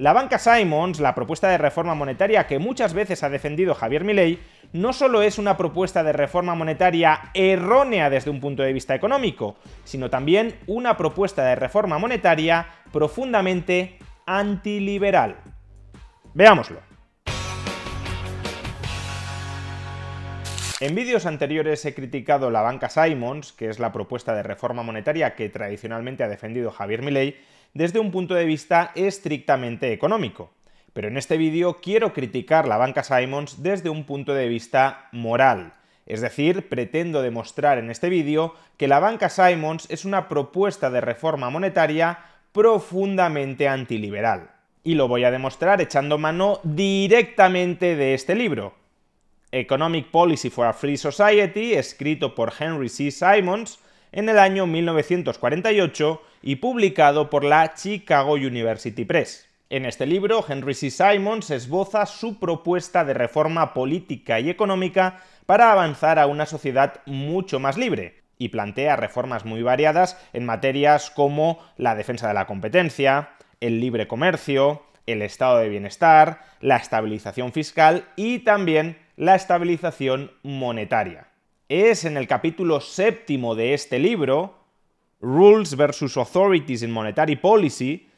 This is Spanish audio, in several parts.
La banca Simons, la propuesta de reforma monetaria que muchas veces ha defendido Javier Milei, no solo es una propuesta de reforma monetaria errónea desde un punto de vista económico, sino también una propuesta de reforma monetaria profundamente antiliberal. Veámoslo. En vídeos anteriores he criticado la banca Simons, que es la propuesta de reforma monetaria que tradicionalmente ha defendido Javier Milei, desde un punto de vista estrictamente económico. Pero en este vídeo quiero criticar la banca Simons desde un punto de vista moral. Es decir, pretendo demostrar en este vídeo que la banca Simons es una propuesta de reforma monetaria profundamente antiliberal. Y lo voy a demostrar echando mano directamente de este libro, Economic Policy for a Free Society, escrito por Henry C. Simons, en el año 1948 y publicado por la Chicago University Press. En este libro, Henry C. Simons esboza su propuesta de reforma política y económica para avanzar a una sociedad mucho más libre, y plantea reformas muy variadas en materias como la defensa de la competencia, el libre comercio, el estado de bienestar, la estabilización fiscal y también la estabilización monetaria es en el capítulo séptimo de este libro, Rules versus Authorities in Monetary Policy,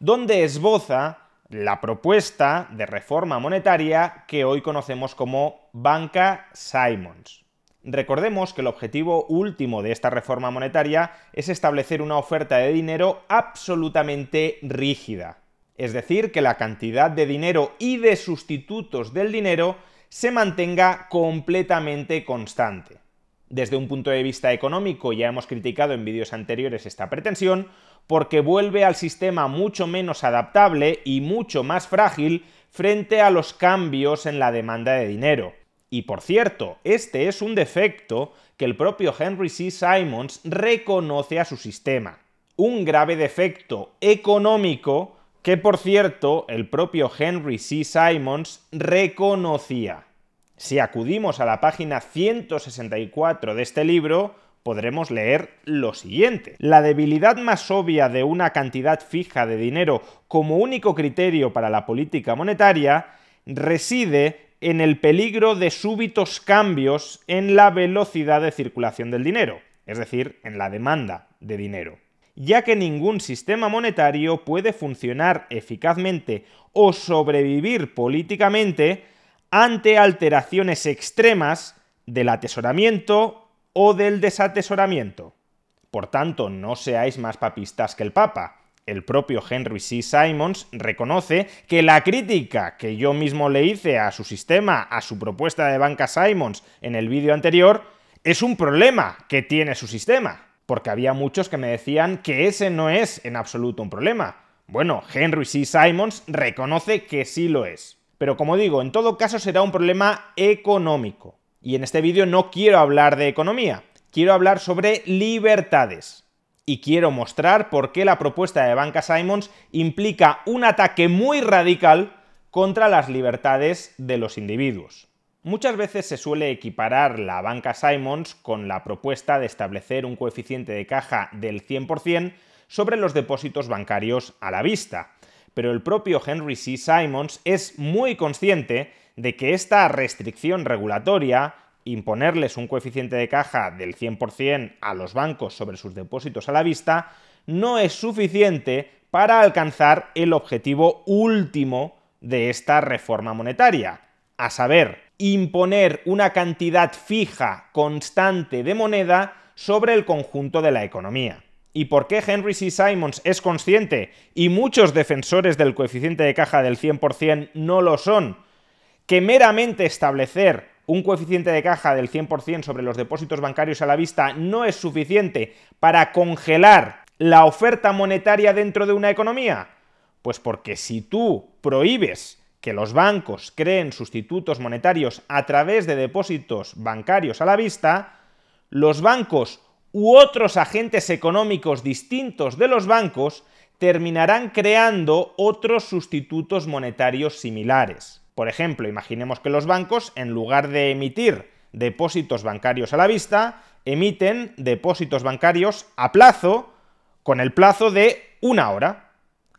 donde esboza la propuesta de reforma monetaria que hoy conocemos como banca Simons. Recordemos que el objetivo último de esta reforma monetaria es establecer una oferta de dinero absolutamente rígida, es decir, que la cantidad de dinero y de sustitutos del dinero se mantenga completamente constante. Desde un punto de vista económico ya hemos criticado en vídeos anteriores esta pretensión porque vuelve al sistema mucho menos adaptable y mucho más frágil frente a los cambios en la demanda de dinero. Y por cierto, este es un defecto que el propio Henry C. Simons reconoce a su sistema. Un grave defecto económico que por cierto el propio Henry C. Simons reconocía. Si acudimos a la página 164 de este libro, podremos leer lo siguiente. La debilidad más obvia de una cantidad fija de dinero como único criterio para la política monetaria reside en el peligro de súbitos cambios en la velocidad de circulación del dinero, es decir, en la demanda de dinero ya que ningún sistema monetario puede funcionar eficazmente o sobrevivir políticamente ante alteraciones extremas del atesoramiento o del desatesoramiento. Por tanto, no seáis más papistas que el Papa. El propio Henry C. Simons reconoce que la crítica que yo mismo le hice a su sistema, a su propuesta de banca Simons en el vídeo anterior, es un problema que tiene su sistema porque había muchos que me decían que ese no es en absoluto un problema. Bueno, Henry C. Simons reconoce que sí lo es. Pero como digo, en todo caso será un problema económico. Y en este vídeo no quiero hablar de economía, quiero hablar sobre libertades. Y quiero mostrar por qué la propuesta de Banca Simons implica un ataque muy radical contra las libertades de los individuos. Muchas veces se suele equiparar la banca Simons con la propuesta de establecer un coeficiente de caja del 100% sobre los depósitos bancarios a la vista, pero el propio Henry C. Simons es muy consciente de que esta restricción regulatoria, imponerles un coeficiente de caja del 100% a los bancos sobre sus depósitos a la vista, no es suficiente para alcanzar el objetivo último de esta reforma monetaria, a saber, imponer una cantidad fija, constante de moneda sobre el conjunto de la economía. ¿Y por qué Henry C. Simons es consciente y muchos defensores del coeficiente de caja del 100% no lo son? Que meramente establecer un coeficiente de caja del 100% sobre los depósitos bancarios a la vista no es suficiente para congelar la oferta monetaria dentro de una economía? Pues porque si tú prohíbes que los bancos creen sustitutos monetarios a través de depósitos bancarios a la vista, los bancos u otros agentes económicos distintos de los bancos terminarán creando otros sustitutos monetarios similares. Por ejemplo, imaginemos que los bancos, en lugar de emitir depósitos bancarios a la vista, emiten depósitos bancarios a plazo, con el plazo de una hora.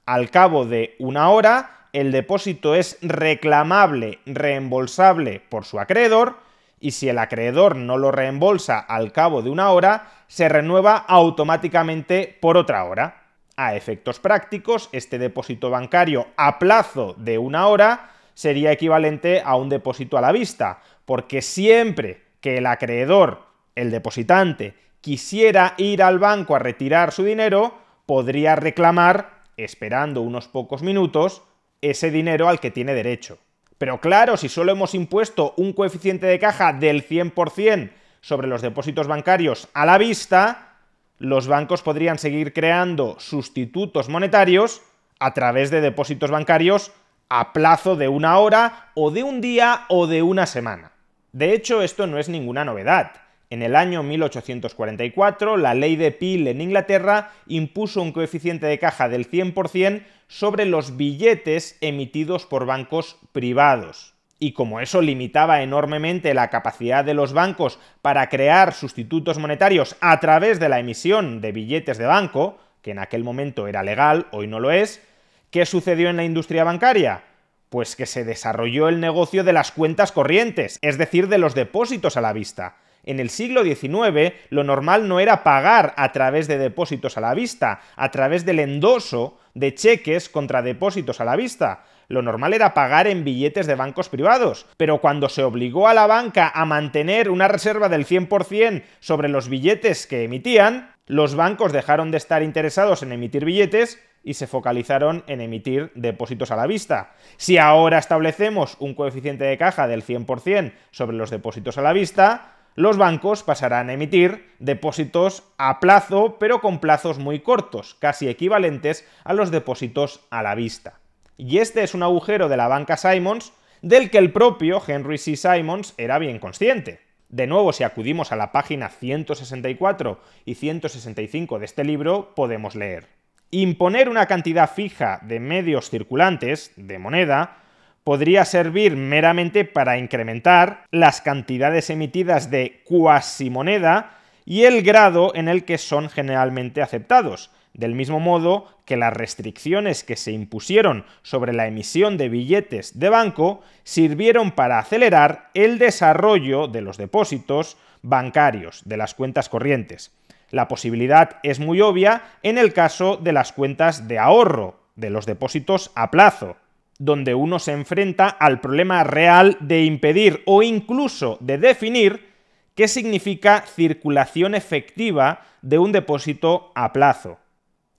Al cabo de una hora, el depósito es reclamable, reembolsable por su acreedor, y si el acreedor no lo reembolsa al cabo de una hora, se renueva automáticamente por otra hora. A efectos prácticos, este depósito bancario a plazo de una hora sería equivalente a un depósito a la vista, porque siempre que el acreedor, el depositante, quisiera ir al banco a retirar su dinero, podría reclamar, esperando unos pocos minutos, ese dinero al que tiene derecho. Pero claro, si solo hemos impuesto un coeficiente de caja del 100% sobre los depósitos bancarios a la vista, los bancos podrían seguir creando sustitutos monetarios a través de depósitos bancarios a plazo de una hora o de un día o de una semana. De hecho, esto no es ninguna novedad. En el año 1844, la ley de Peel en Inglaterra impuso un coeficiente de caja del 100% sobre los billetes emitidos por bancos privados. Y como eso limitaba enormemente la capacidad de los bancos para crear sustitutos monetarios a través de la emisión de billetes de banco, que en aquel momento era legal, hoy no lo es, ¿qué sucedió en la industria bancaria? Pues que se desarrolló el negocio de las cuentas corrientes, es decir, de los depósitos a la vista. En el siglo XIX lo normal no era pagar a través de depósitos a la vista, a través del endoso de cheques contra depósitos a la vista. Lo normal era pagar en billetes de bancos privados, pero cuando se obligó a la banca a mantener una reserva del 100% sobre los billetes que emitían, los bancos dejaron de estar interesados en emitir billetes y se focalizaron en emitir depósitos a la vista. Si ahora establecemos un coeficiente de caja del 100% sobre los depósitos a la vista, los bancos pasarán a emitir depósitos a plazo, pero con plazos muy cortos, casi equivalentes a los depósitos a la vista. Y este es un agujero de la banca Simons del que el propio Henry C. Simons era bien consciente. De nuevo, si acudimos a la página 164 y 165 de este libro, podemos leer. Imponer una cantidad fija de medios circulantes, de moneda, podría servir meramente para incrementar las cantidades emitidas de cuasimoneda y el grado en el que son generalmente aceptados, del mismo modo que las restricciones que se impusieron sobre la emisión de billetes de banco sirvieron para acelerar el desarrollo de los depósitos bancarios, de las cuentas corrientes. La posibilidad es muy obvia en el caso de las cuentas de ahorro, de los depósitos a plazo, donde uno se enfrenta al problema real de impedir o incluso de definir qué significa circulación efectiva de un depósito a plazo.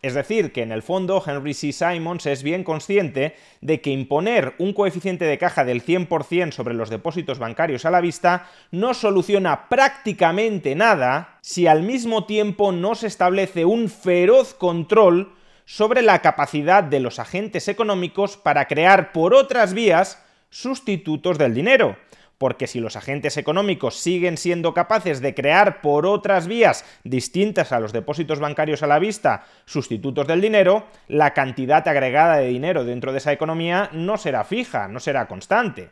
Es decir, que en el fondo Henry C. Simons es bien consciente de que imponer un coeficiente de caja del 100% sobre los depósitos bancarios a la vista no soluciona prácticamente nada si al mismo tiempo no se establece un feroz control sobre la capacidad de los agentes económicos para crear por otras vías sustitutos del dinero. Porque si los agentes económicos siguen siendo capaces de crear por otras vías distintas a los depósitos bancarios a la vista sustitutos del dinero, la cantidad agregada de dinero dentro de esa economía no será fija, no será constante.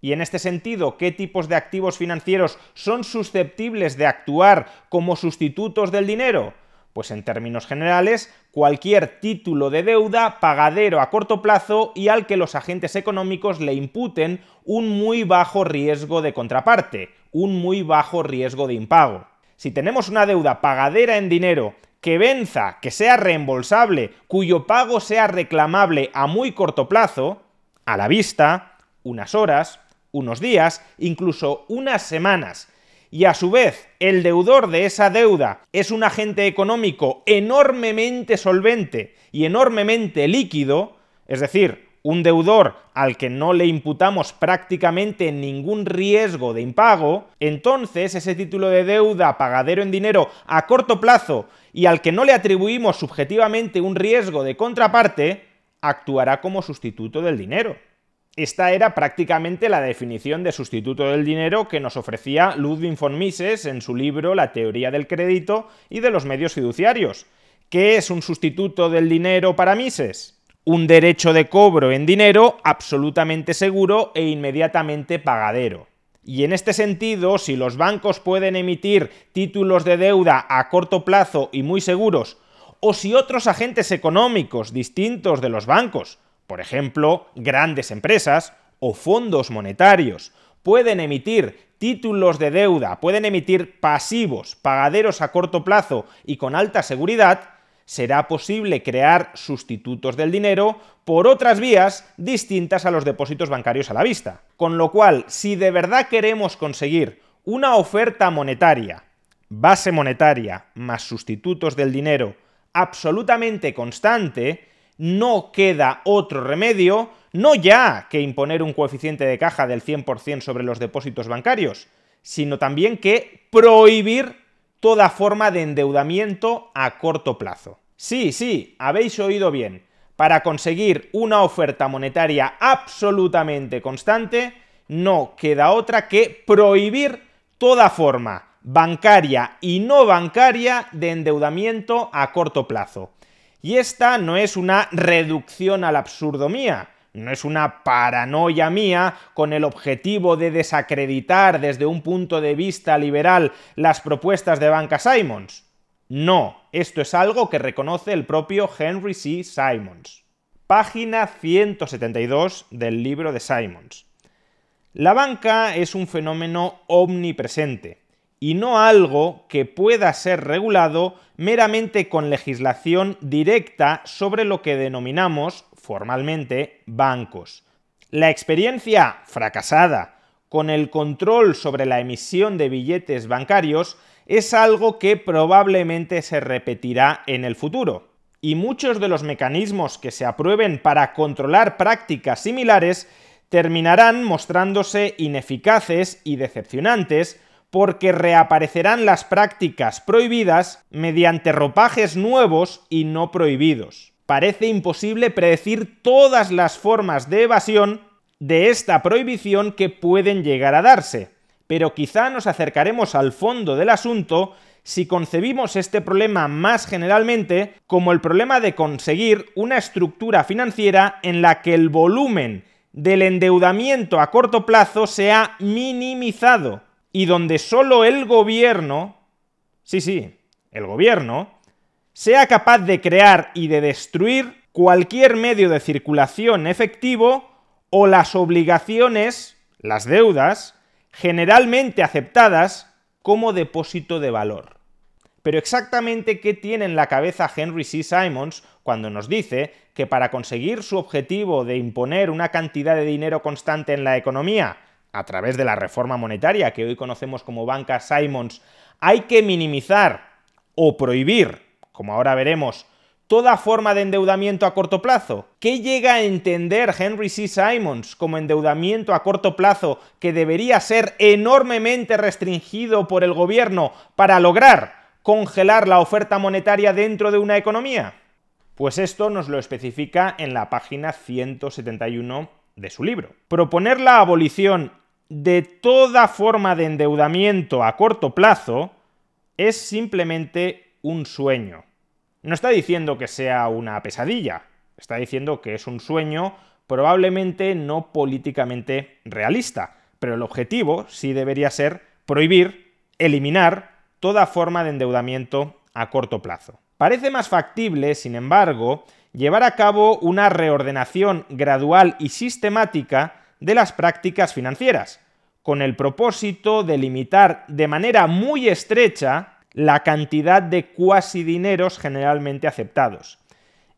Y en este sentido, ¿qué tipos de activos financieros son susceptibles de actuar como sustitutos del dinero? Pues en términos generales, cualquier título de deuda pagadero a corto plazo y al que los agentes económicos le imputen un muy bajo riesgo de contraparte, un muy bajo riesgo de impago. Si tenemos una deuda pagadera en dinero que venza, que sea reembolsable, cuyo pago sea reclamable a muy corto plazo, a la vista, unas horas, unos días, incluso unas semanas, y a su vez el deudor de esa deuda es un agente económico enormemente solvente y enormemente líquido, es decir, un deudor al que no le imputamos prácticamente ningún riesgo de impago, entonces ese título de deuda pagadero en dinero a corto plazo y al que no le atribuimos subjetivamente un riesgo de contraparte, actuará como sustituto del dinero. Esta era prácticamente la definición de sustituto del dinero que nos ofrecía Ludwig von Mises en su libro La teoría del crédito y de los medios fiduciarios. ¿Qué es un sustituto del dinero para Mises? Un derecho de cobro en dinero absolutamente seguro e inmediatamente pagadero. Y en este sentido, si los bancos pueden emitir títulos de deuda a corto plazo y muy seguros, o si otros agentes económicos distintos de los bancos por ejemplo, grandes empresas o fondos monetarios pueden emitir títulos de deuda, pueden emitir pasivos, pagaderos a corto plazo y con alta seguridad, será posible crear sustitutos del dinero por otras vías distintas a los depósitos bancarios a la vista. Con lo cual, si de verdad queremos conseguir una oferta monetaria, base monetaria más sustitutos del dinero absolutamente constante, no queda otro remedio, no ya que imponer un coeficiente de caja del 100% sobre los depósitos bancarios, sino también que prohibir toda forma de endeudamiento a corto plazo. Sí, sí, habéis oído bien. Para conseguir una oferta monetaria absolutamente constante, no queda otra que prohibir toda forma bancaria y no bancaria de endeudamiento a corto plazo. Y esta no es una reducción al absurdo mía, no es una paranoia mía con el objetivo de desacreditar desde un punto de vista liberal las propuestas de Banca Simons. No, esto es algo que reconoce el propio Henry C. Simons. Página 172 del libro de Simons. La banca es un fenómeno omnipresente y no algo que pueda ser regulado meramente con legislación directa sobre lo que denominamos formalmente bancos. La experiencia fracasada con el control sobre la emisión de billetes bancarios es algo que probablemente se repetirá en el futuro. Y muchos de los mecanismos que se aprueben para controlar prácticas similares terminarán mostrándose ineficaces y decepcionantes porque reaparecerán las prácticas prohibidas mediante ropajes nuevos y no prohibidos. Parece imposible predecir todas las formas de evasión de esta prohibición que pueden llegar a darse, pero quizá nos acercaremos al fondo del asunto si concebimos este problema más generalmente como el problema de conseguir una estructura financiera en la que el volumen del endeudamiento a corto plazo sea minimizado y donde solo el gobierno, sí, sí, el gobierno, sea capaz de crear y de destruir cualquier medio de circulación efectivo o las obligaciones, las deudas, generalmente aceptadas como depósito de valor. Pero exactamente qué tiene en la cabeza Henry C. Simons cuando nos dice que para conseguir su objetivo de imponer una cantidad de dinero constante en la economía, a través de la reforma monetaria que hoy conocemos como banca Simons, hay que minimizar o prohibir, como ahora veremos, toda forma de endeudamiento a corto plazo. ¿Qué llega a entender Henry C. Simons como endeudamiento a corto plazo que debería ser enormemente restringido por el gobierno para lograr congelar la oferta monetaria dentro de una economía? Pues esto nos lo especifica en la página 171 de su libro. Proponer la abolición de toda forma de endeudamiento a corto plazo es simplemente un sueño. No está diciendo que sea una pesadilla, está diciendo que es un sueño probablemente no políticamente realista, pero el objetivo sí debería ser prohibir, eliminar toda forma de endeudamiento a corto plazo. Parece más factible, sin embargo, llevar a cabo una reordenación gradual y sistemática de las prácticas financieras, con el propósito de limitar de manera muy estrecha la cantidad de cuasi dineros generalmente aceptados.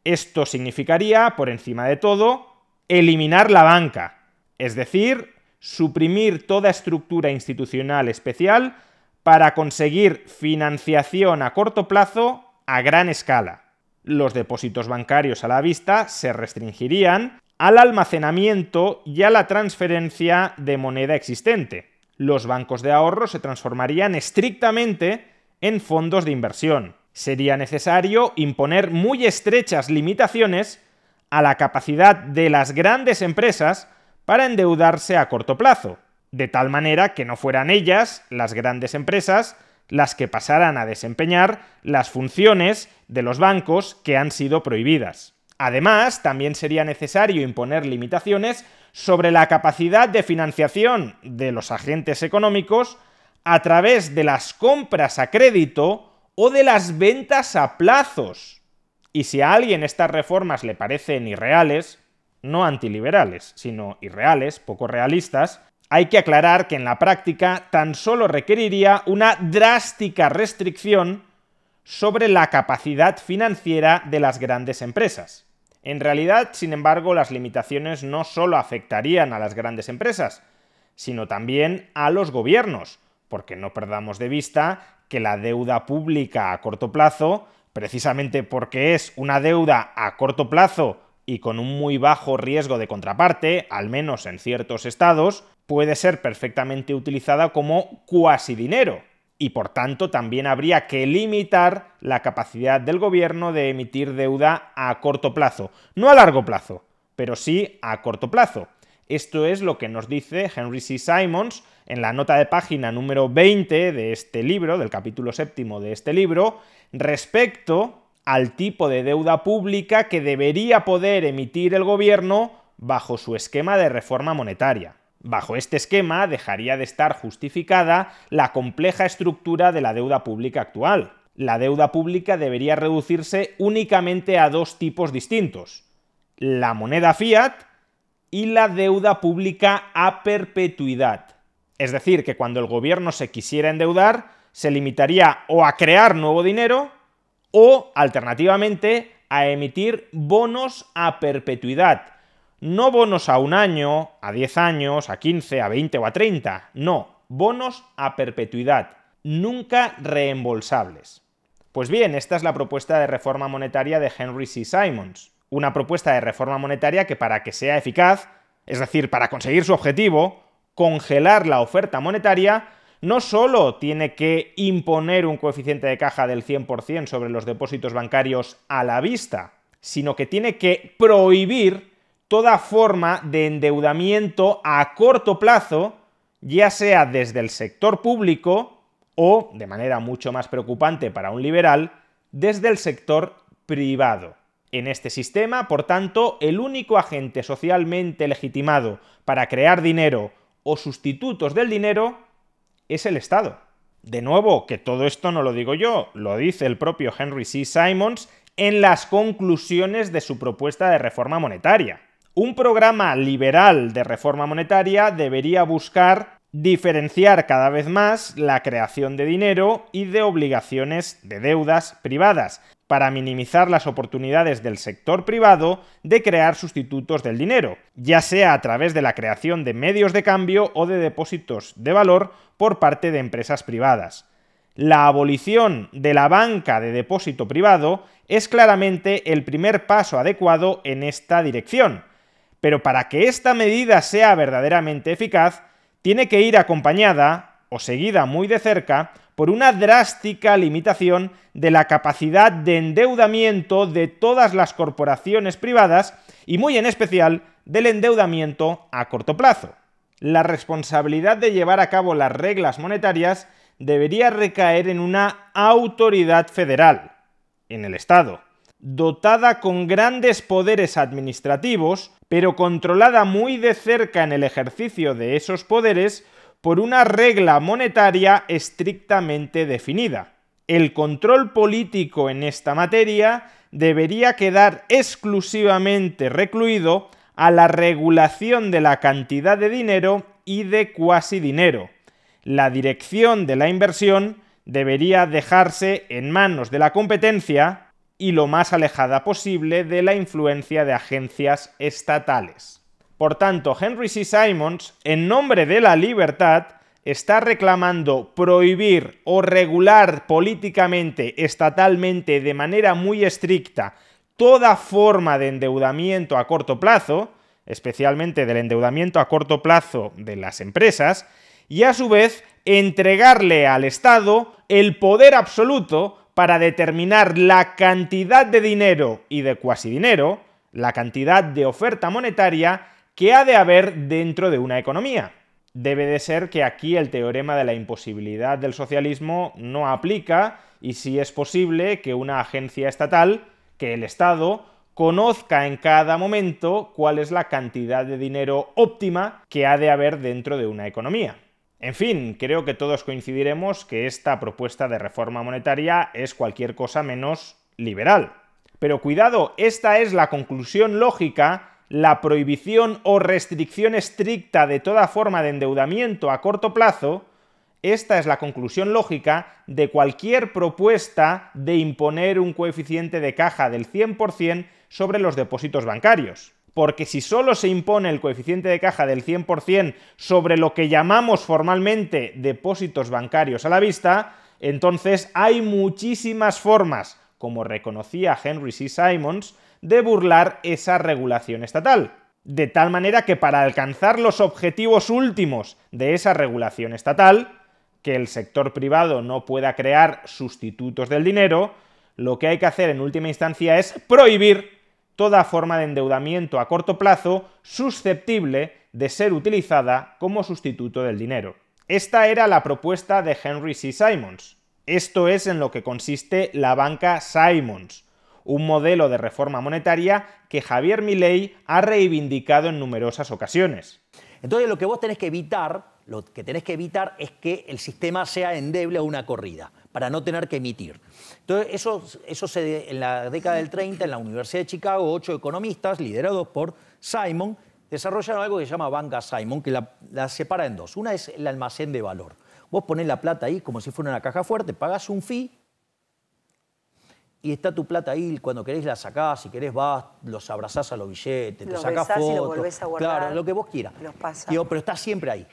Esto significaría, por encima de todo, eliminar la banca, es decir, suprimir toda estructura institucional especial para conseguir financiación a corto plazo a gran escala los depósitos bancarios a la vista se restringirían al almacenamiento y a la transferencia de moneda existente. Los bancos de ahorro se transformarían estrictamente en fondos de inversión. Sería necesario imponer muy estrechas limitaciones a la capacidad de las grandes empresas para endeudarse a corto plazo, de tal manera que no fueran ellas, las grandes empresas, las que pasarán a desempeñar las funciones de los bancos que han sido prohibidas. Además, también sería necesario imponer limitaciones sobre la capacidad de financiación de los agentes económicos a través de las compras a crédito o de las ventas a plazos. Y si a alguien estas reformas le parecen irreales, no antiliberales, sino irreales, poco realistas, hay que aclarar que en la práctica tan solo requeriría una drástica restricción sobre la capacidad financiera de las grandes empresas. En realidad, sin embargo, las limitaciones no solo afectarían a las grandes empresas, sino también a los gobiernos, porque no perdamos de vista que la deuda pública a corto plazo, precisamente porque es una deuda a corto plazo y con un muy bajo riesgo de contraparte, al menos en ciertos estados, puede ser perfectamente utilizada como cuasi dinero y por tanto también habría que limitar la capacidad del gobierno de emitir deuda a corto plazo, no a largo plazo, pero sí a corto plazo. Esto es lo que nos dice Henry C. Simons en la nota de página número 20 de este libro, del capítulo séptimo de este libro, respecto al tipo de deuda pública que debería poder emitir el gobierno bajo su esquema de reforma monetaria. Bajo este esquema dejaría de estar justificada la compleja estructura de la deuda pública actual. La deuda pública debería reducirse únicamente a dos tipos distintos, la moneda fiat y la deuda pública a perpetuidad. Es decir, que cuando el gobierno se quisiera endeudar, se limitaría o a crear nuevo dinero o, alternativamente, a emitir bonos a perpetuidad, no bonos a un año, a 10 años, a 15, a 20 o a 30. No, bonos a perpetuidad, nunca reembolsables. Pues bien, esta es la propuesta de reforma monetaria de Henry C. Simons. Una propuesta de reforma monetaria que para que sea eficaz, es decir, para conseguir su objetivo, congelar la oferta monetaria, no solo tiene que imponer un coeficiente de caja del 100% sobre los depósitos bancarios a la vista, sino que tiene que prohibir toda forma de endeudamiento a corto plazo, ya sea desde el sector público o, de manera mucho más preocupante para un liberal, desde el sector privado. En este sistema, por tanto, el único agente socialmente legitimado para crear dinero o sustitutos del dinero es el Estado. De nuevo, que todo esto no lo digo yo, lo dice el propio Henry C. Simons en las conclusiones de su propuesta de reforma monetaria. Un programa liberal de reforma monetaria debería buscar diferenciar cada vez más la creación de dinero y de obligaciones de deudas privadas, para minimizar las oportunidades del sector privado de crear sustitutos del dinero, ya sea a través de la creación de medios de cambio o de depósitos de valor por parte de empresas privadas. La abolición de la banca de depósito privado es claramente el primer paso adecuado en esta dirección, pero para que esta medida sea verdaderamente eficaz, tiene que ir acompañada o seguida muy de cerca por una drástica limitación de la capacidad de endeudamiento de todas las corporaciones privadas y muy en especial del endeudamiento a corto plazo. La responsabilidad de llevar a cabo las reglas monetarias debería recaer en una autoridad federal, en el Estado, dotada con grandes poderes administrativos pero controlada muy de cerca en el ejercicio de esos poderes por una regla monetaria estrictamente definida. El control político en esta materia debería quedar exclusivamente recluido a la regulación de la cantidad de dinero y de cuasi dinero. La dirección de la inversión debería dejarse en manos de la competencia y lo más alejada posible de la influencia de agencias estatales. Por tanto, Henry C. Simons, en nombre de la libertad, está reclamando prohibir o regular políticamente, estatalmente, de manera muy estricta, toda forma de endeudamiento a corto plazo, especialmente del endeudamiento a corto plazo de las empresas, y a su vez entregarle al Estado el poder absoluto para determinar la cantidad de dinero y de cuasi dinero, la cantidad de oferta monetaria que ha de haber dentro de una economía. Debe de ser que aquí el teorema de la imposibilidad del socialismo no aplica y si es posible que una agencia estatal, que el Estado, conozca en cada momento cuál es la cantidad de dinero óptima que ha de haber dentro de una economía. En fin, creo que todos coincidiremos que esta propuesta de reforma monetaria es cualquier cosa menos liberal. Pero cuidado, esta es la conclusión lógica, la prohibición o restricción estricta de toda forma de endeudamiento a corto plazo, esta es la conclusión lógica de cualquier propuesta de imponer un coeficiente de caja del 100% sobre los depósitos bancarios porque si solo se impone el coeficiente de caja del 100% sobre lo que llamamos formalmente depósitos bancarios a la vista, entonces hay muchísimas formas, como reconocía Henry C. Simons, de burlar esa regulación estatal. De tal manera que para alcanzar los objetivos últimos de esa regulación estatal, que el sector privado no pueda crear sustitutos del dinero, lo que hay que hacer en última instancia es prohibir toda forma de endeudamiento a corto plazo susceptible de ser utilizada como sustituto del dinero. Esta era la propuesta de Henry C. Simons. Esto es en lo que consiste la banca Simons, un modelo de reforma monetaria que Javier Milei ha reivindicado en numerosas ocasiones. Entonces lo que vos tenés que evitar, lo que tenés que evitar es que el sistema sea endeble a una corrida para no tener que emitir. Entonces, eso, eso se, en la década del 30, en la Universidad de Chicago, ocho economistas, liderados por Simon, desarrollaron algo que se llama banca Simon, que la, separa en dos. Una es el almacén de valor. Vos ponés la plata ahí como si fuera una caja fuerte, pagas un fee y está tu plata ahí, cuando querés la sacás, si querés vas, los abrazás a los billetes, te sacás fotos. Lo claro, lo que vos quieras. Los pasas. pero está siempre ahí.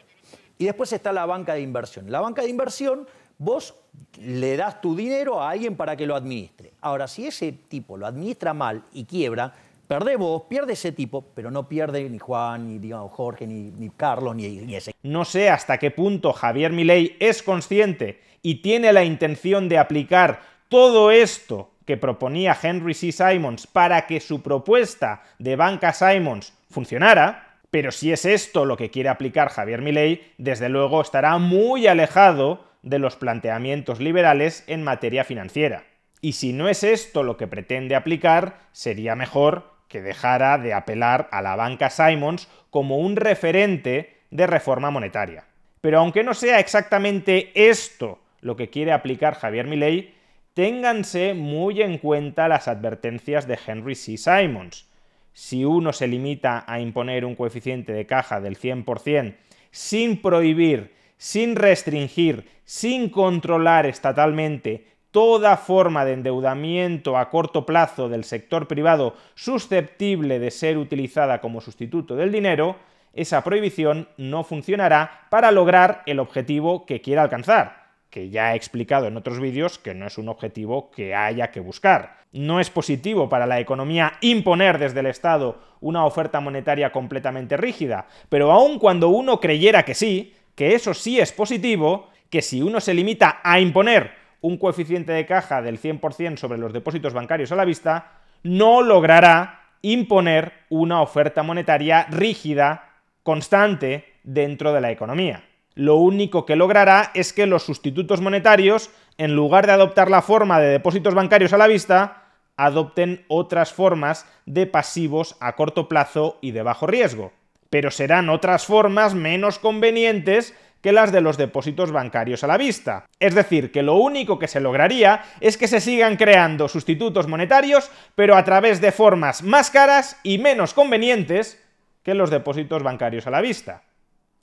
Y después está la banca de inversión. La banca de inversión vos le das tu dinero a alguien para que lo administre. Ahora, si ese tipo lo administra mal y quiebra, perde vos, pierde ese tipo, pero no pierde ni Juan, ni Jorge, ni, Carlos, ni, ni, ese. No sé hasta qué punto Javier Milei es consciente y tiene la intención de aplicar todo esto que proponía Henry C. Simons para que su propuesta de banca Simons funcionara, pero si es esto lo que quiere aplicar Javier Milei, desde luego estará muy alejado de los planteamientos liberales en materia financiera. Y si no es esto lo que pretende aplicar, sería mejor que dejara de apelar a la banca Simons como un referente de reforma monetaria. Pero aunque no sea exactamente esto lo que quiere aplicar Javier Milei, ténganse muy en cuenta las advertencias de Henry C. Simons. Si uno se limita a imponer un coeficiente de caja del 100% sin prohibir sin restringir, sin controlar estatalmente toda forma de endeudamiento a corto plazo del sector privado susceptible de ser utilizada como sustituto del dinero, esa prohibición no funcionará para lograr el objetivo que quiera alcanzar, que ya he explicado en otros vídeos que no es un objetivo que haya que buscar. No es positivo para la economía imponer desde el Estado una oferta monetaria completamente rígida, pero aun cuando uno creyera que sí, que eso sí es positivo, que si uno se limita a imponer un coeficiente de caja del 100% sobre los depósitos bancarios a la vista, no logrará imponer una oferta monetaria rígida, constante, dentro de la economía. Lo único que logrará es que los sustitutos monetarios, en lugar de adoptar la forma de depósitos bancarios a la vista, adopten otras formas de pasivos a corto plazo y de bajo riesgo pero serán otras formas menos convenientes que las de los depósitos bancarios a la vista. Es decir, que lo único que se lograría es que se sigan creando sustitutos monetarios, pero a través de formas más caras y menos convenientes que los depósitos bancarios a la vista.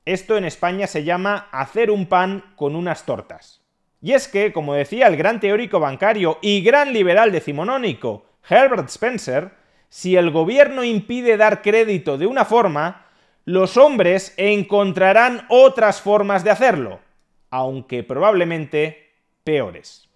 Esto en España se llama hacer un pan con unas tortas. Y es que, como decía el gran teórico bancario y gran liberal decimonónico Herbert Spencer, si el gobierno impide dar crédito de una forma, los hombres encontrarán otras formas de hacerlo, aunque probablemente peores.